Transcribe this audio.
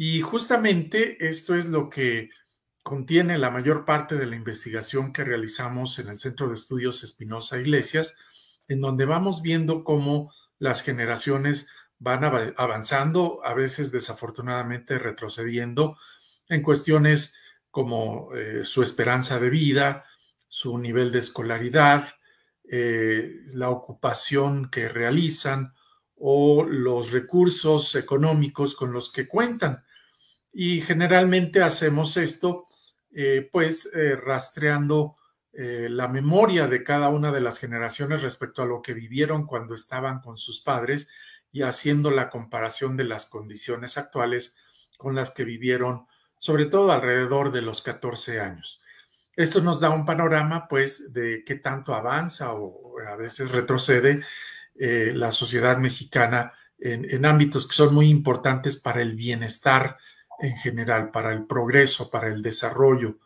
Y justamente esto es lo que contiene la mayor parte de la investigación que realizamos en el Centro de Estudios Espinosa Iglesias, en donde vamos viendo cómo las generaciones van avanzando, a veces desafortunadamente retrocediendo en cuestiones como eh, su esperanza de vida, su nivel de escolaridad, eh, la ocupación que realizan o los recursos económicos con los que cuentan. Y generalmente hacemos esto eh, pues eh, rastreando eh, la memoria de cada una de las generaciones respecto a lo que vivieron cuando estaban con sus padres y haciendo la comparación de las condiciones actuales con las que vivieron, sobre todo alrededor de los 14 años. Esto nos da un panorama, pues, de qué tanto avanza o a veces retrocede la sociedad mexicana en, ámbitos que son muy importantes para el bienestar en general, para el progreso, para el desarrollo,